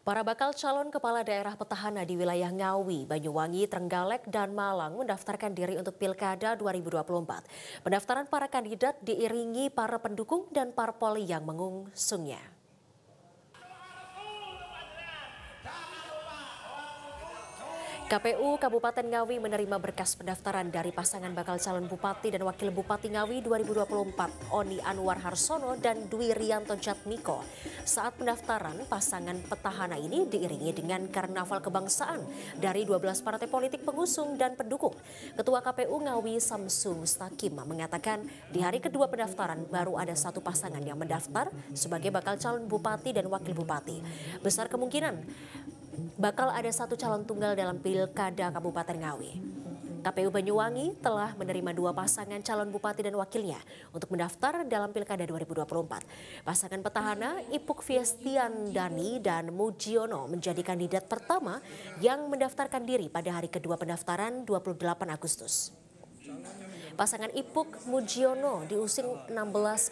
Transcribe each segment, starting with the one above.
Para bakal calon kepala daerah petahana di wilayah Ngawi, Banyuwangi, Trenggalek, dan Malang mendaftarkan diri untuk Pilkada 2024. Pendaftaran para kandidat diiringi para pendukung dan parpol yang mengusungnya. KPU Kabupaten Ngawi menerima berkas pendaftaran dari pasangan bakal calon Bupati dan Wakil Bupati Ngawi 2024 Oni Anwar Harsono dan Dwi Rianto Jatmiko. Saat pendaftaran, pasangan petahana ini diiringi dengan karnaval kebangsaan dari 12 partai politik pengusung dan pendukung. Ketua KPU Ngawi Samsung Mustakim mengatakan di hari kedua pendaftaran baru ada satu pasangan yang mendaftar sebagai bakal calon Bupati dan Wakil Bupati. Besar kemungkinan bakal ada satu calon tunggal dalam Pilkada Kabupaten Ngawi. KPU Banyuwangi telah menerima dua pasangan calon bupati dan wakilnya untuk mendaftar dalam Pilkada 2024. Pasangan petahana Ipuk Fiestian Dani dan Mujiono menjadi kandidat pertama yang mendaftarkan diri pada hari kedua pendaftaran 28 Agustus. Pasangan Ipuk Mujiono diusung 16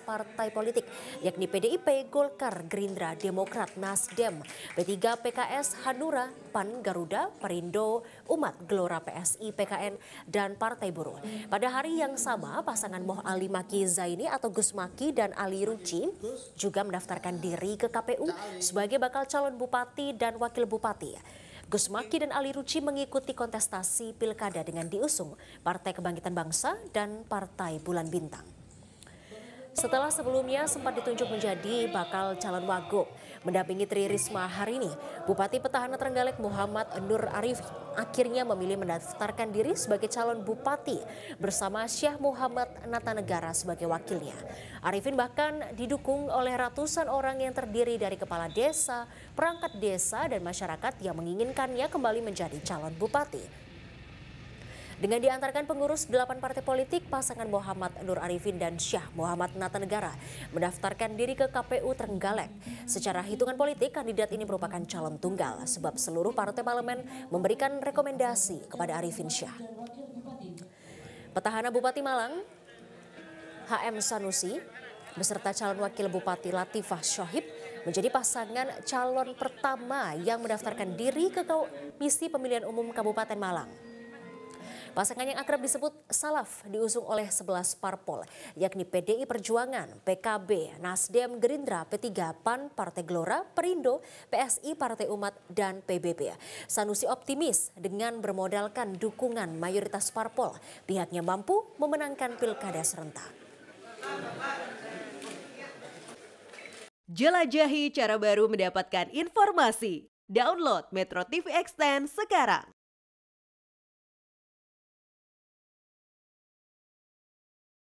partai politik, yakni PDIP, Golkar, Gerindra, Demokrat, Nasdem, P3, PKS, Hanura, PAN, Garuda, Perindo, Umat, Gelora, PSI, PKN, dan Partai Buruh. Pada hari yang sama, pasangan Moh Ali Maki Zaini atau Gus Maki dan Ali Ruci juga mendaftarkan diri ke KPU sebagai bakal calon bupati dan wakil bupati. Gus Maki dan Ali Ruci mengikuti kontestasi pilkada dengan diusung Partai Kebangkitan Bangsa dan Partai Bulan Bintang setelah sebelumnya sempat ditunjuk menjadi bakal calon wagub. Mendampingi Tri Risma hari ini, Bupati Petahana Trenggalek Muhammad Nur Arif akhirnya memilih mendaftarkan diri sebagai calon bupati bersama syah Muhammad Natanegara sebagai wakilnya. Arifin bahkan didukung oleh ratusan orang yang terdiri dari kepala desa, perangkat desa, dan masyarakat yang menginginkannya kembali menjadi calon bupati. Dengan diantarkan pengurus delapan partai politik, pasangan Muhammad Nur Arifin dan Syah Muhammad Negara mendaftarkan diri ke KPU Trenggalek. Secara hitungan politik, kandidat ini merupakan calon tunggal sebab seluruh partai parlemen memberikan rekomendasi kepada Arifin Syah. Petahana Bupati Malang, HM Sanusi, beserta calon wakil Bupati Latifah Syohib menjadi pasangan calon pertama yang mendaftarkan diri ke Komisi Pemilihan Umum Kabupaten Malang. Pasangan yang akrab disebut salaf diusung oleh 11 parpol, yakni PDI Perjuangan, PKB, Nasdem, Gerindra, P3, PAN, Partai Gelora, Perindo, PSI, Partai Umat, dan PBB. Sanusi optimis dengan bermodalkan dukungan mayoritas parpol, pihaknya mampu memenangkan pilkada serentak. Jelajahi cara baru mendapatkan informasi. Download Metro TV Extend sekarang.